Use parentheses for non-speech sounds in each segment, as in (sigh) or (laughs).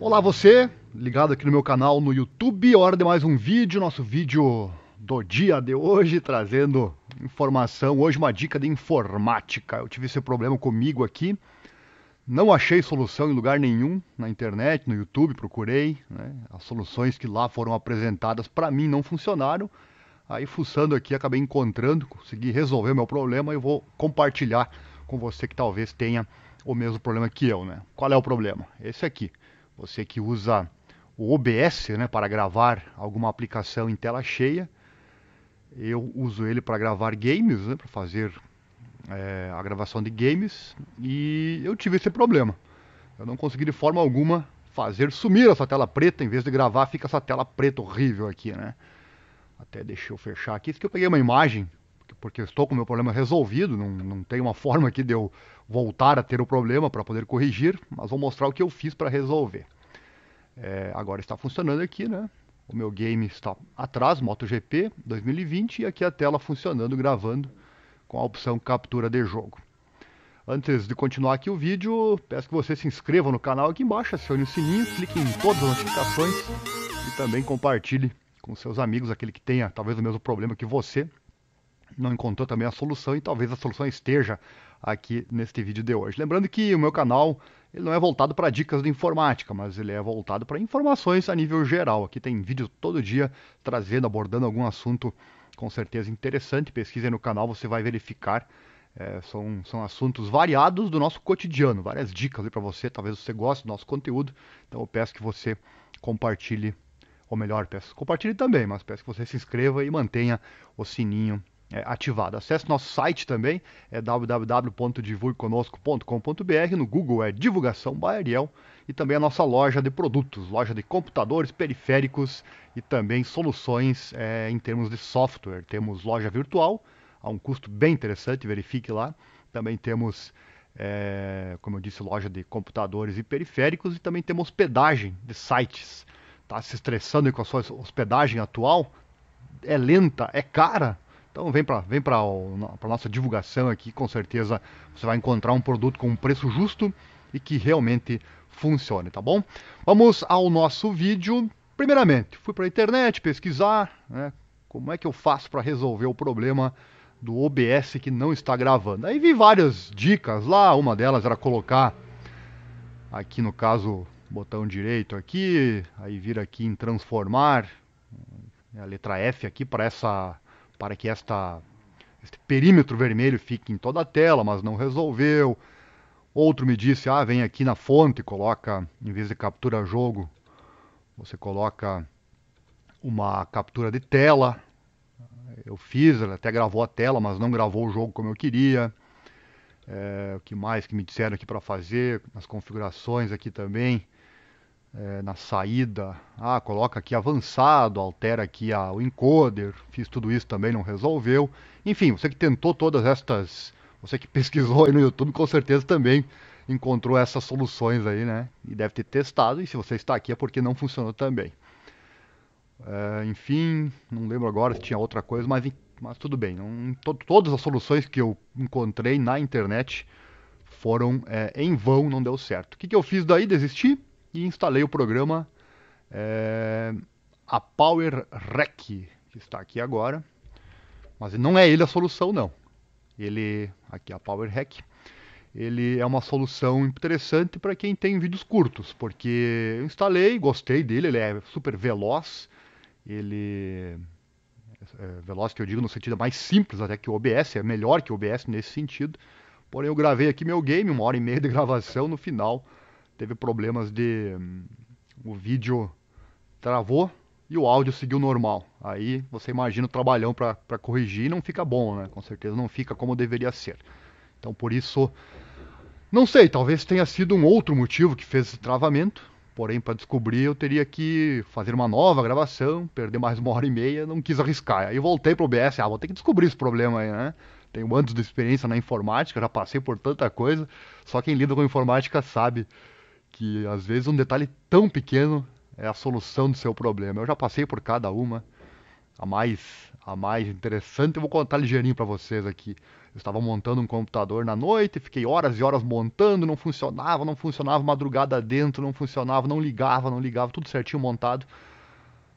Olá você, ligado aqui no meu canal no YouTube, é hora de mais um vídeo, nosso vídeo do dia de hoje, trazendo informação, hoje uma dica de informática. Eu tive esse problema comigo aqui, não achei solução em lugar nenhum, na internet, no YouTube, procurei, né? as soluções que lá foram apresentadas para mim não funcionaram, aí fuçando aqui acabei encontrando, consegui resolver o meu problema e vou compartilhar com você que talvez tenha o mesmo problema que eu, né? Qual é o problema? Esse aqui. Você que usa o OBS né, para gravar alguma aplicação em tela cheia. Eu uso ele para gravar games, né, para fazer é, a gravação de games. E eu tive esse problema. Eu não consegui de forma alguma fazer sumir essa tela preta. Em vez de gravar, fica essa tela preta horrível aqui, né? Até deixa eu fechar aqui. Isso que eu peguei uma imagem porque eu estou com o meu problema resolvido, não, não tem uma (laughs) forma aqui de eu voltar a ter o problema para poder corrigir, mas vou mostrar o que eu fiz para resolver. É, agora está funcionando aqui, né? O meu game está atrás, MotoGP 2020, e aqui a tela funcionando, gravando com a opção captura de jogo. Antes de continuar aqui o vídeo, peço que você se inscreva no canal aqui embaixo, acione o sininho, clique em todas as notificações e também compartilhe com seus amigos, aquele que tenha talvez o mesmo problema que você, não encontrou também a solução e talvez a solução esteja aqui neste vídeo de hoje. Lembrando que o meu canal ele não é voltado para dicas de informática, mas ele é voltado para informações a nível geral. Aqui tem vídeo todo dia trazendo, abordando algum assunto com certeza interessante. Pesquise no canal, você vai verificar. É, são, são assuntos variados do nosso cotidiano, várias dicas para você. Talvez você goste do nosso conteúdo, então eu peço que você compartilhe, ou melhor, peço compartilhe também, mas peço que você se inscreva e mantenha o sininho é, ativado. Acesse nosso site também, é www.divulgueconosco.com.br. No Google é Divulgação Baeriel e também a nossa loja de produtos, loja de computadores, periféricos e também soluções é, em termos de software. Temos loja virtual a um custo bem interessante, verifique lá. Também temos, é, como eu disse, loja de computadores e periféricos e também temos hospedagem de sites. Está se estressando com a sua hospedagem atual? É lenta, é cara? Então vem para vem nossa divulgação aqui, com certeza você vai encontrar um produto com um preço justo e que realmente funcione, tá bom? Vamos ao nosso vídeo. Primeiramente, fui para a internet pesquisar né, como é que eu faço para resolver o problema do OBS que não está gravando. Aí vi várias dicas lá, uma delas era colocar aqui no caso botão direito aqui, aí vir aqui em transformar né, a letra F aqui para essa para que esta, este perímetro vermelho fique em toda a tela, mas não resolveu. Outro me disse, ah, vem aqui na fonte, e coloca, em vez de captura jogo, você coloca uma captura de tela. Eu fiz, ele até gravou a tela, mas não gravou o jogo como eu queria. É, o que mais que me disseram aqui para fazer, as configurações aqui também é, na saída, ah, coloca aqui avançado, altera aqui a, o encoder, fiz tudo isso também, não resolveu. Enfim, você que tentou todas estas, você que (laughs) pesquisou aí no YouTube, com certeza também encontrou essas soluções aí, né? E deve ter testado, e se você está aqui é porque não funcionou também. É, enfim, não lembro agora se tinha outra coisa, mas, mas tudo bem. Não, to, todas as soluções que eu encontrei na internet foram é, em vão, não deu certo. O que, que eu fiz daí? Desisti? e instalei o programa é, a Power Rec, que está aqui agora. Mas não é ele a solução, não. Ele, aqui a Power Rec, ele é uma solução interessante para quem tem vídeos curtos, porque eu instalei, gostei dele, ele é super veloz, ele é, é veloz que eu digo no sentido mais simples até que o OBS, é melhor que o OBS nesse sentido. Porém, eu gravei aqui meu game, uma hora e meia de gravação, no final teve problemas de. Hum, o vídeo travou e o áudio seguiu normal. Aí você imagina o trabalhão para corrigir e não fica bom, né? Com certeza não fica como deveria ser. Então por isso. Não sei, talvez tenha sido um outro motivo que fez esse travamento. Porém, para descobrir, eu teria que fazer uma nova gravação, perder mais uma hora e meia, não quis arriscar. Aí voltei pro BS, ah, vou ter que descobrir esse problema aí, né? Tenho anos de experiência na informática, já passei por tanta coisa. Só quem lida com informática sabe que às vezes um detalhe tão pequeno é a solução do seu problema. Eu já passei por cada uma. A mais, a mais interessante, eu vou contar ligeirinho para vocês aqui. Eu estava montando um computador na noite, fiquei horas e horas montando, não funcionava, não funcionava, madrugada dentro, não funcionava, não ligava, não ligava, tudo certinho montado.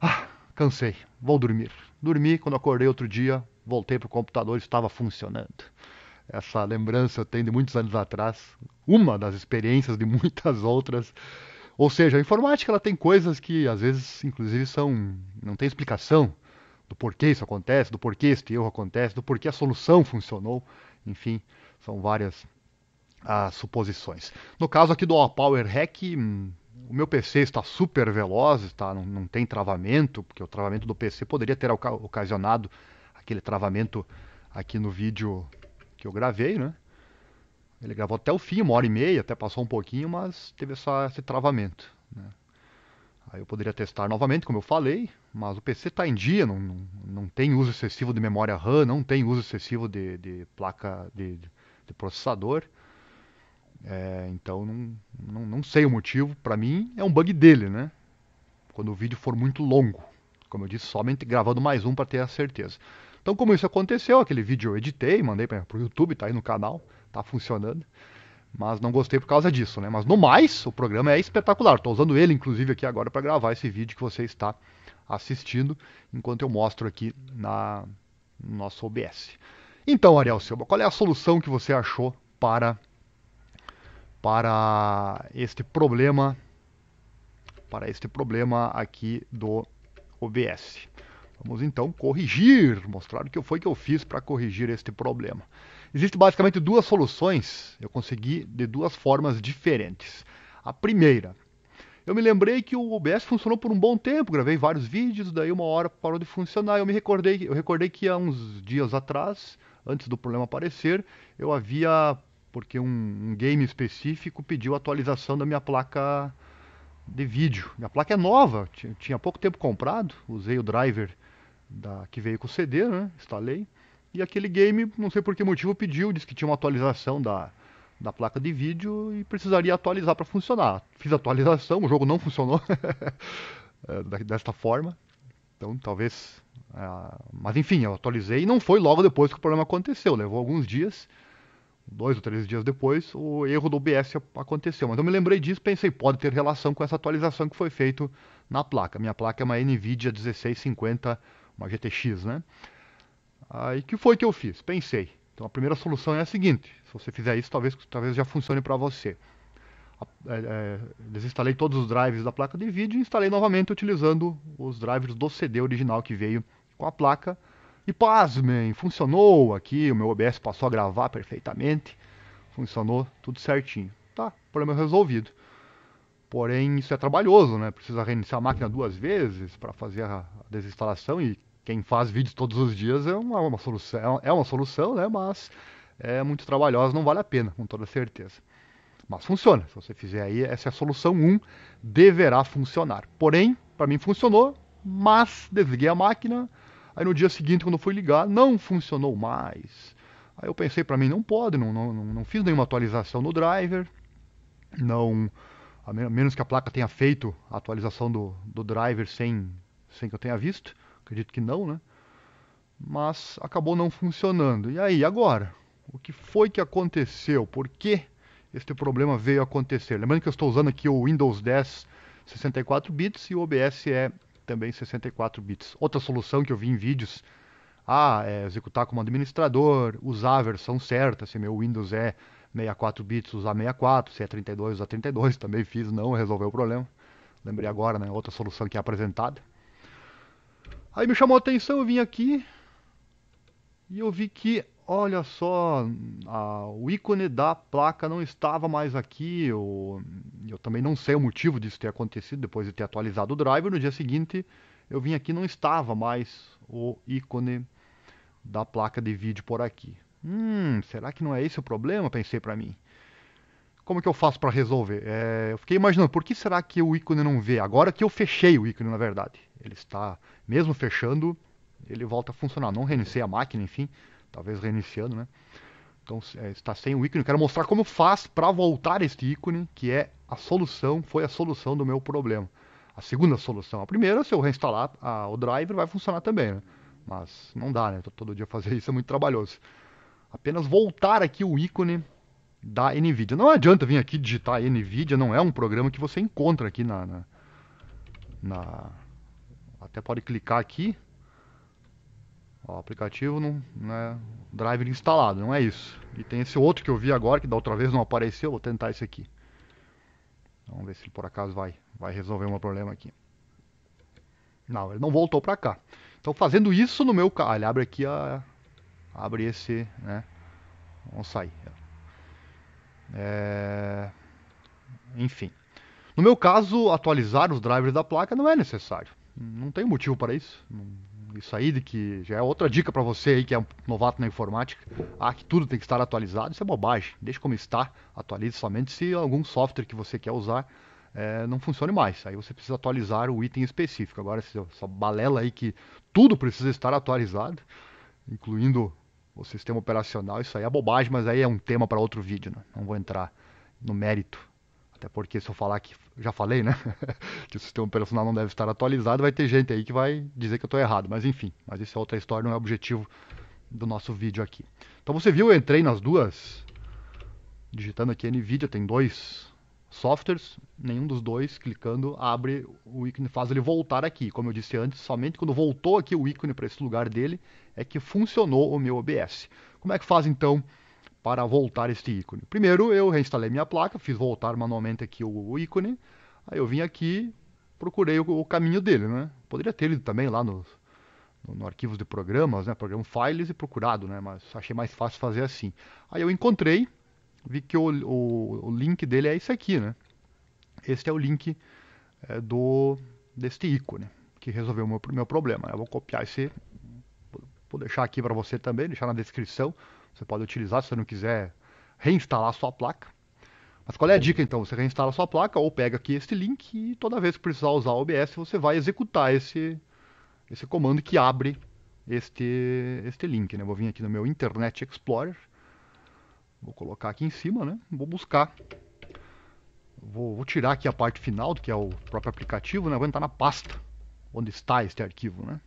Ah, cansei, vou dormir. Dormi, quando acordei outro dia, voltei pro computador, estava funcionando essa lembrança eu tenho de muitos anos atrás, uma das experiências de muitas (laughs) outras. Ou seja, a informática ela tem coisas que às vezes, inclusive, são não tem explicação do porquê isso acontece, do porquê este erro acontece, do porquê a solução funcionou. Enfim, são várias as suposições. No caso aqui do All Power Hack, hum, o meu PC está super veloz, está, não, não tem travamento, porque o travamento do PC poderia ter ocasionado aquele travamento aqui no vídeo que eu gravei, né? Ele gravou até o fim, uma hora e meia, até passou um pouquinho, mas teve essa, esse travamento. Né? Aí eu poderia testar novamente, como eu falei, mas o PC está em dia, não, não, não, tem uso excessivo de memória RAM, não tem uso excessivo de, de placa de, de processador. É, então não, não, não sei o motivo, para mim é um bug dele, né? Quando o vídeo for muito longo. Como eu disse, somente gravando mais um para ter a certeza. Então, como isso aconteceu, aquele vídeo eu editei, mandei para o YouTube, tá aí no canal, tá funcionando. Mas não gostei por causa disso, né? Mas no mais, o programa é espetacular. Estou usando ele, inclusive, aqui agora para gravar esse vídeo que você está assistindo, enquanto eu mostro aqui na no nosso OBS. Então, Ariel Silva, qual é a solução que você achou para para este problema para este problema aqui do OBS? Vamos então corrigir, mostrar o que foi que eu fiz para corrigir este problema. Existem basicamente duas soluções, eu consegui de duas formas diferentes. A primeira, eu me lembrei que o OBS funcionou por um bom tempo, gravei vários vídeos, daí uma hora parou de funcionar. Eu me recordei, eu recordei que há uns dias atrás, antes do problema aparecer, eu havia, porque um, um game específico pediu atualização da minha placa de vídeo. Minha placa é nova, tinha, tinha pouco tempo comprado, usei o driver da, que veio com o CD, né? Instalei. E aquele game, não sei por que motivo, pediu, disse que tinha uma atualização da, da placa de vídeo e precisaria atualizar para funcionar. Fiz a atualização, o jogo não funcionou (laughs) eh, desta forma. Então, talvez. Ah, mas enfim, eu atualizei e não foi logo depois que o problema aconteceu. Levou alguns dias, dois ou três dias depois, o erro do OBS aconteceu. Mas eu me lembrei disso pensei, pode ter relação com essa atualização que foi feita na placa. Minha placa é uma NVIDIA 1650 uma GTX, né? Aí que foi que eu fiz? Pensei. Então a primeira solução é a seguinte: se você fizer isso, talvez, talvez já funcione para você. É, é, desinstalei todos os drives da placa de vídeo e instalei novamente utilizando os drivers do CD original que veio com a placa. E pasmem, funcionou aqui, o meu OBS passou a gravar perfeitamente, funcionou tudo certinho. Tá, problema resolvido. Porém, isso é trabalhoso, né? Precisa reiniciar a máquina duas vezes para fazer a desinstalação e quem faz vídeos todos os dias é uma, uma solução, é, é uma solução, né? Mas é muito trabalhosa, não vale a pena, com toda certeza. Mas funciona. Se você fizer aí, essa é a solução 1, deverá funcionar. Porém, para mim funcionou, mas desliguei a máquina. Aí no dia seguinte, quando eu fui ligar, não funcionou mais. Aí eu pensei para mim, não pode, não, não, não fiz nenhuma atualização no driver, não, a menos que a placa tenha feito a atualização do, do driver sem, sem que eu tenha visto acredito que não, né? Mas acabou não funcionando. E aí, agora? O que foi que aconteceu? Por que este problema veio acontecer? Lembrando que eu estou usando aqui o Windows 10 64 bits e o OBS é também 64 bits. Outra solução que eu vi em vídeos, ah, é executar como administrador, usar a versão certa, se meu Windows é 64 bits, usar 64, se é 32, usar 32, também fiz, não resolveu o problema. Lembrei agora, né, outra solução que é apresentada. Aí me chamou a atenção, eu vim aqui e eu vi que, olha só, a, o ícone da placa não estava mais aqui. Eu, eu também não sei o motivo disso ter acontecido depois de ter atualizado o driver. No dia seguinte eu vim aqui não estava mais o ícone da placa de vídeo por aqui. Hum, será que não é esse o problema? Pensei para mim como que eu faço para resolver? É, eu fiquei imaginando, por que será que o ícone não vê? Agora que eu fechei o ícone, na verdade. Ele está, mesmo fechando, ele volta a funcionar. Não reiniciei a máquina, enfim. Talvez reiniciando, né? Então é, está sem o ícone. quero mostrar como faz para voltar este ícone, que é a solução, foi a solução do meu problema. A segunda solução. A primeira, se eu reinstalar a, o driver, vai funcionar também, né? Mas não dá, né? Todo dia fazer isso é muito trabalhoso. Apenas voltar aqui o ícone da NVIDIA. Não adianta vir aqui digitar NVIDIA, não é um programa que você encontra aqui na... na, na... Até pode clicar aqui. Ó, o aplicativo não, né? driver instalado, não é isso. E tem esse outro que eu vi agora, que da outra vez não apareceu, vou tentar esse aqui. Vamos ver se ele por acaso vai, vai resolver um problema aqui. Não, ele não voltou para cá. Então fazendo isso no meu... Ah, ele abre aqui a... Abre esse, né? Vamos sair. É... Enfim. No meu caso, atualizar os drivers da placa não é necessário. Não tem motivo para isso. Isso aí de que já é outra dica para você aí que é um novato na informática. Ah, que tudo tem que estar atualizado, isso é bobagem. Deixa como está, atualize somente se algum software que você quer usar é, não funcione mais. Aí você precisa atualizar o item específico. Agora, essa balela aí que tudo precisa estar atualizado, incluindo o sistema operacional, isso aí é bobagem, mas aí é um tema para outro vídeo, né? não vou entrar no mérito. Até porque se eu falar que já falei, né, (laughs) que o sistema operacional não deve estar atualizado, vai ter gente aí que vai dizer que eu estou errado, mas enfim, mas isso é outra história, não é objetivo do nosso vídeo aqui. Então você viu, eu entrei nas duas, digitando aqui NVIDIA, tem dois softwares, nenhum dos dois, clicando, abre o ícone, faz ele voltar aqui. Como eu disse antes, somente quando voltou aqui o ícone para esse lugar dele, é que funcionou o meu OBS. Como é que faz então para voltar este ícone? Primeiro eu reinstalei minha placa, fiz voltar manualmente aqui o, ícone, aí eu vim aqui, procurei o, caminho dele, né? Poderia ter ido também lá nos no, no arquivos de programas, né, programa files e procurado, né, mas achei mais fácil fazer assim. Aí eu encontrei, vi que o, o, o link dele é esse aqui, né? Este é o link é, do deste ícone que resolveu o meu, meu problema. Né? Eu vou copiar esse Vou deixar aqui para você também, deixar na descrição. Você pode utilizar se você não quiser reinstalar sua placa. Mas qual é a dica então? Você reinstala sua placa ou pega aqui este link e toda vez que precisar usar o OBS você vai executar esse, esse comando que abre este, este link. Né? Vou vir aqui no meu Internet Explorer, vou colocar aqui em cima, né? vou buscar, vou, vou tirar aqui a parte final, que é o próprio aplicativo, né? vou entrar na pasta onde está este arquivo. Né?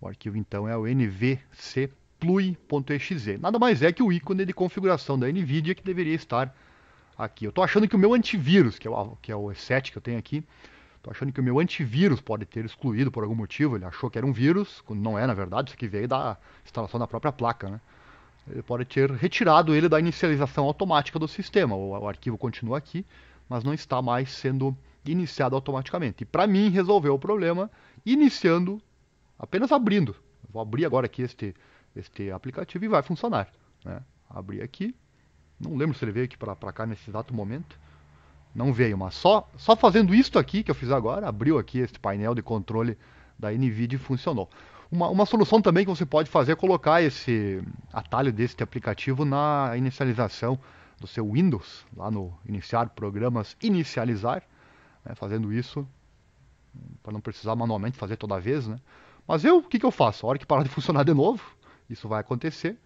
O arquivo então é o nvcplui.exe. Nada mais é que o ícone de configuração da NVIDIA que deveria estar aqui. Eu estou achando que o meu antivírus, que é o, que é o E7 que eu tenho aqui, estou achando que o meu antivírus pode ter excluído por algum motivo. Ele achou que era um vírus, quando não é, na verdade, isso aqui veio da instalação da própria placa. Né? Ele pode ter retirado ele da inicialização automática do sistema. o, o arquivo continua aqui, mas não está mais sendo iniciado automaticamente. E para mim resolveu o problema iniciando apenas abrindo. Vou abrir agora aqui este, este aplicativo e vai funcionar. Né? Abri aqui. Não lembro se ele veio aqui para cá nesse exato momento. Não veio, mas só, só fazendo isto aqui que eu fiz agora, abriu aqui este painel de controle da NVIDIA e funcionou. Uma, uma solução também que você pode fazer é colocar esse atalho deste aplicativo na inicialização do seu Windows, lá no iniciar programas, inicializar, né? fazendo isso, para não precisar manualmente fazer toda vez, né? Mas eu, o que, que eu faço? A hora que parar de funcionar de novo, isso vai acontecer.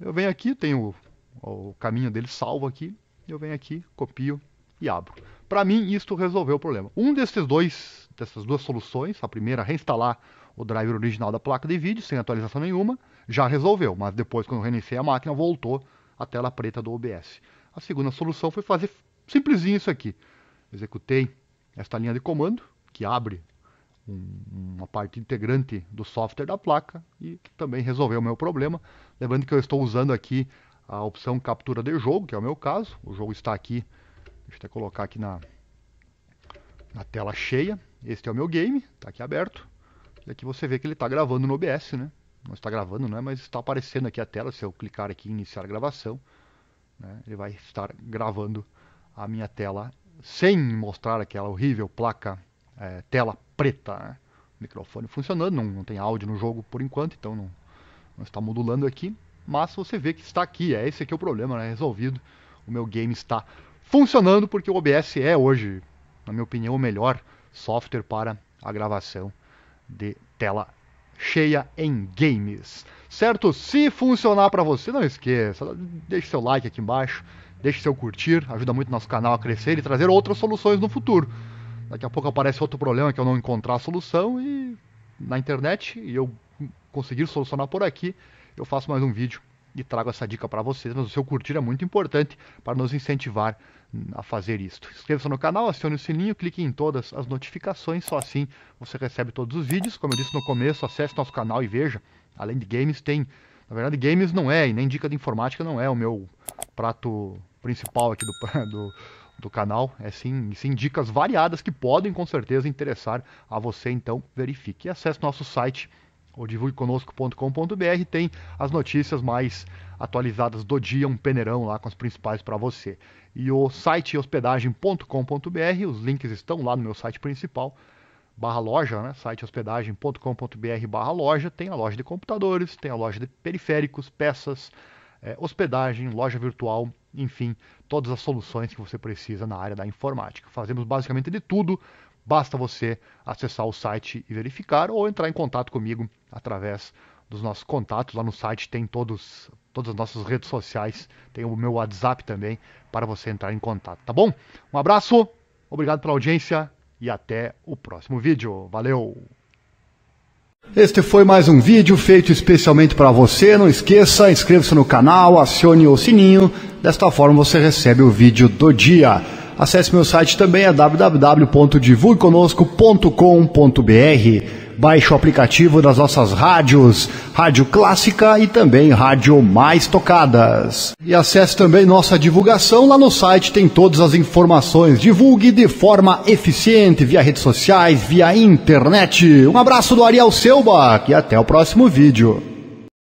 Eu venho aqui, tenho o, o caminho dele salvo aqui, eu venho aqui, copio e abro. Para mim, isto resolveu o problema. Um desses dois, dessas duas soluções, a primeira, reinstalar o driver original da placa de vídeo, sem atualização nenhuma, já resolveu, mas depois, quando reiniciei a máquina, voltou a tela preta do OBS. A segunda solução foi fazer simplesinho isso aqui. Executei esta linha de comando, que abre uma parte integrante do software da placa e também resolveu o meu problema. Lembrando que eu estou usando aqui a opção captura de jogo, que é o meu caso. O jogo está aqui, deixa eu até colocar aqui na, na tela cheia. Este é o meu game, está aqui aberto. E aqui você vê que ele está gravando no OBS, né? Não está gravando, né? Mas está aparecendo aqui a tela. Se eu clicar aqui em iniciar gravação, né? ele vai estar gravando a minha tela sem mostrar aquela horrível placa, é, tela preta. Né? Microfone funcionando, não, não tem áudio no jogo por enquanto, então não, não está modulando aqui. Mas você vê que está aqui, é esse aqui é o problema, né? Resolvido. O meu game está funcionando porque o OBS é hoje, na minha opinião, o melhor software para a gravação de tela cheia em games. Certo? Se funcionar para você, não esqueça, deixe seu like aqui embaixo, deixe seu curtir, ajuda muito nosso canal a crescer e trazer outras soluções no futuro. Daqui a pouco aparece outro problema que é eu não encontrar a solução e na internet e eu conseguir solucionar por aqui, eu faço mais um vídeo e trago essa dica para vocês. Mas o seu curtir é muito importante para nos incentivar a fazer isto. Inscreva-se no canal, acione o sininho, clique em todas as notificações, só assim você recebe todos os vídeos. Como eu disse no começo, acesse nosso canal e veja. Além de games, tem. Na verdade, games não é, e nem dica de informática não é o meu prato principal aqui do, (laughs) do do canal, é sim, sim dicas variadas que podem com certeza interessar a você, então verifique e acesse nosso site o divulgueconosco.com.br tem as notícias mais atualizadas do dia, um peneirão lá com as principais para você. E o site hospedagem.com.br, os links estão lá no meu site principal, barra loja, né? site hospedagem.com.br barra loja, tem a loja de computadores, tem a loja de periféricos, peças, é, hospedagem, loja virtual enfim, todas as soluções que você precisa na área da informática. Fazemos basicamente de tudo, basta você acessar o site e verificar ou entrar em contato comigo através dos nossos contatos. Lá no site tem todos, todas as nossas redes sociais, tem o meu WhatsApp também para você entrar em contato, tá bom? Um abraço, obrigado pela audiência e até o próximo vídeo. Valeu! Este foi mais um vídeo feito especialmente para você. Não esqueça, inscreva-se no canal, acione o sininho. Desta forma você recebe o vídeo do dia. Acesse meu site também, é www.divulgueconosco.com.br. Baixe o aplicativo das nossas rádios, Rádio Clássica e também Rádio Mais Tocadas. E acesse também nossa divulgação lá no site, tem todas as informações. Divulgue de forma eficiente via redes sociais, via internet. Um abraço do Ariel Selbach e até o próximo vídeo.